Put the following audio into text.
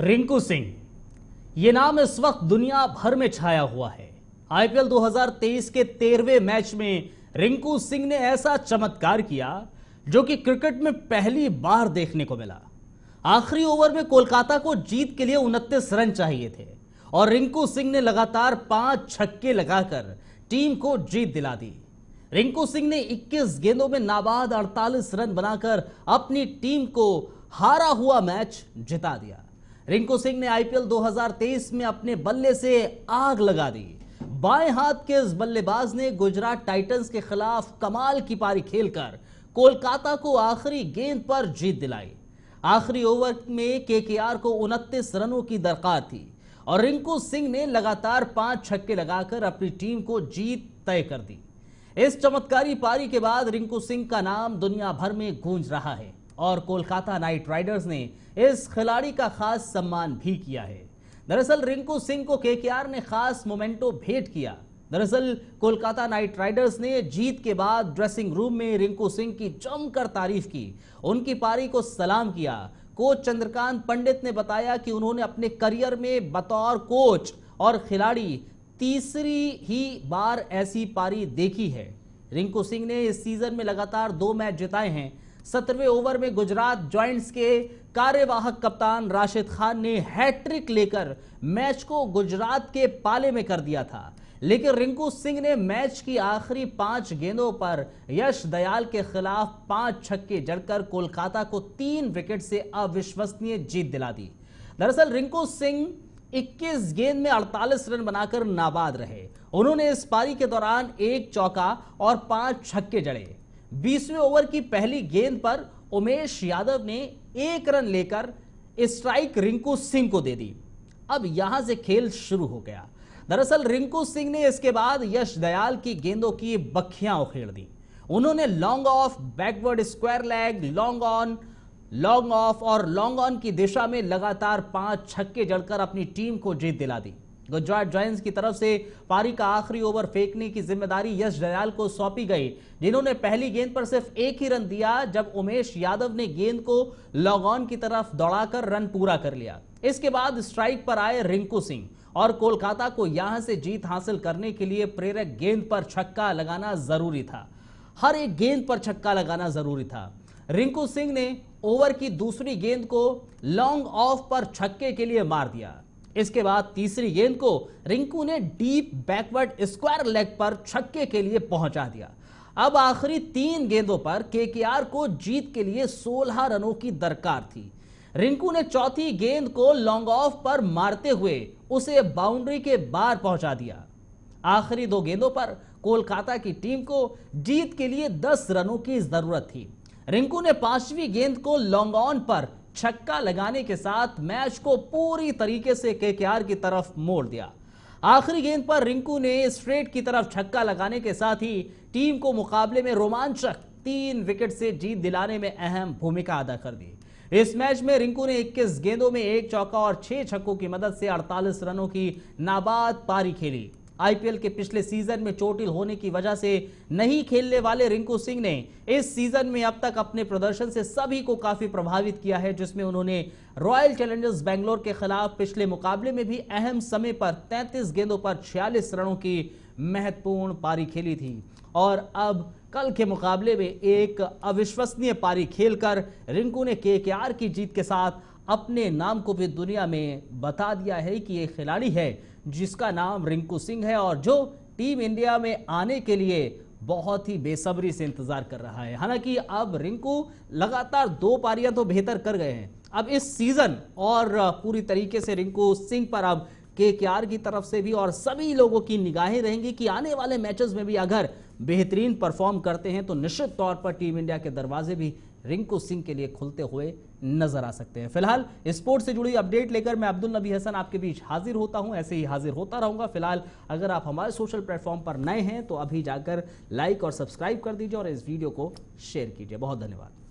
रिंकू सिंह ये नाम इस वक्त दुनिया भर में छाया हुआ है आईपीएल 2023 के तेरहवें मैच में रिंकू सिंह ने ऐसा चमत्कार किया जो कि क्रिकेट में पहली बार देखने को मिला आखिरी ओवर में कोलकाता को जीत के लिए उनतीस रन चाहिए थे और रिंकू सिंह ने लगातार पांच छक्के लगाकर टीम को जीत दिला दी रिंकू सिंह ने 21 गेंदों में नाबाद 48 रन बनाकर अपनी टीम को हारा हुआ मैच जिता दिया रिंकू सिंह ने आईपीएल 2023 में अपने बल्ले से आग लगा दी बाएं हाथ के इस बल्लेबाज ने गुजरात टाइटंस के खिलाफ कमाल की पारी खेलकर कोलकाता को आखिरी गेंद पर जीत दिलाई आखिरी ओवर में केकेआर को उनतीस रनों की दरकार थी और रिंकू सिंह ने लगातार पांच छक्के लगाकर अपनी टीम को जीत तय कर दी इस चमत्कारी पारी के बाद रिंकू सिंह का नाम दुनिया भर में गूंज रहा है और कोलकाता नाइट राइडर्स ने इस खिलाड़ी का खास सम्मान भी किया है दरअसल रिंकू सिंह को केकेआर ने खास मोमेंटो भेंट किया दरअसल कोलकाता नाइट राइडर्स ने जीत के बाद ड्रेसिंग रूम में रिंकू सिंह की जमकर तारीफ की उनकी पारी को सलाम किया कोच चंद्रकांत पंडित ने बताया कि उन्होंने अपने करियर में बतौर कोच और खिलाड़ी तीसरी ही बार ऐसी पारी देखी है रिंकू सिंह ने इस सीजन में लगातार दो मैच जिताए हैं सत्रहवें ओवर में गुजरात ज्वाइंट्स के कार्यवाहक कप्तान राशिद खान ने हैट्रिक लेकर मैच को गुजरात के पाले में कर दिया था लेकिन रिंकू सिंह ने मैच की आखिरी पांच गेंदों पर यश दयाल के खिलाफ पांच छक्के जड़कर कोलकाता को तीन विकेट से अविश्वसनीय जीत दिला दी दरअसल रिंकू सिंह 21 गेंद में 48 रन बनाकर नाबाद रहे उन्होंने इस पारी के दौरान एक चौका और पांच छक्के जड़े बीसवें ओवर की पहली गेंद पर उमेश यादव ने एक रन लेकर स्ट्राइक रिंकू सिंह को दे दी अब यहां से खेल शुरू हो गया दरअसल रिंकू सिंह ने इसके बाद यश दयाल की गेंदों की बखियां उखेड़ दी उन्होंने long off backward square leg long on long off और लॉन्ग ऑन की दिशा में लगातार पांच छक्के जड़कर अपनी टीम को जीत दिला दी गुजरात जॉय की तरफ से पारी का आखिरी ओवर फेंकने की जिम्मेदारी यश दयाल को सौंपी गई जिन्होंने पहली गेंद पर सिर्फ एक ही रन दिया जब उमेश यादव ने गेंद को लॉग ऑन की तरफ दौड़ाकर रन पूरा कर लिया इसके बाद स्ट्राइक पर आए रिंकू सिंह और कोलकाता को यहां से जीत हासिल करने के लिए प्रेरक गेंद पर छक्का लगाना जरूरी था हर एक गेंद पर छक्का लगाना जरूरी था रिंकू सिंह ने ओवर की दूसरी गेंद को लॉन्ग ऑफ पर छक्के के लिए मार दिया इसके बाद तीसरी गेंद को रिंकू ने डीप बैकवर्ड स्क्वायर लेग पर छक्के के लिए पहुंचा दिया अब आखिरी तीन गेंदों पर केकेआर को जीत के लिए 16 रनों की दरकार थी रिंकू ने चौथी गेंद को लॉन्ग ऑफ पर मारते हुए उसे बाउंड्री के बाहर पहुंचा दिया आखिरी दो गेंदों पर कोलकाता की टीम को जीत के लिए 10 रनों की जरूरत थी रिंकू ने पांचवी गेंद को लॉन्ग ऑन पर छक्का लगाने के साथ मैच को पूरी तरीके से केकेआर की तरफ मोड़ दिया आखिरी गेंद पर रिंकू ने स्ट्रेट की तरफ छक्का लगाने के साथ ही टीम को मुकाबले में रोमांचक तीन विकेट से जीत दिलाने में अहम भूमिका अदा कर दी इस मैच में रिंकू ने 21 गेंदों में एक चौका और छह छक्कों की मदद से 48 रनों की नाबाद पारी खेली आईपीएल के पिछले सीजन में चोटिल होने की वजह से नहीं खेलने वाले रिंकू सिंह ने इस सीजन में अब तक अपने प्रदर्शन से सभी को काफी प्रभावित किया है जिसमें उन्होंने रॉयल चैलेंजर्स बेंगलोर के खिलाफ पिछले मुकाबले में भी अहम समय पर 33 गेंदों पर 46 रनों की महत्वपूर्ण पारी खेली थी और अब कल के मुकाबले में एक अविश्वसनीय पारी खेलकर रिंकू ने के, की जीत के साथ अपने नाम को भी दुनिया में बता दिया है कि ये खिलाड़ी है जिसका नाम रिंकू सिंह है और जो टीम इंडिया में आने के लिए बहुत ही बेसब्री से इंतजार कर रहा है हालांकि अब रिंकू लगातार दो पारियां तो बेहतर कर गए हैं अब इस सीजन और पूरी तरीके से रिंकू सिंह पर अब के की तरफ से भी और सभी लोगों की निगाहें रहेंगी कि आने वाले मैचेस में भी अगर बेहतरीन परफॉर्म करते हैं तो निश्चित तौर पर टीम इंडिया के दरवाजे भी रिंकू सिंह के लिए खुलते हुए नजर आ सकते हैं फिलहाल स्पोर्ट से जुड़ी अपडेट लेकर मैं अब्दुल नबी हसन आपके बीच हाजिर होता हूं ऐसे ही हाजिर होता रहूंगा फिलहाल अगर आप हमारे सोशल प्लेटफॉर्म पर नए हैं तो अभी जाकर लाइक और सब्सक्राइब कर दीजिए और इस वीडियो को शेयर कीजिए बहुत धन्यवाद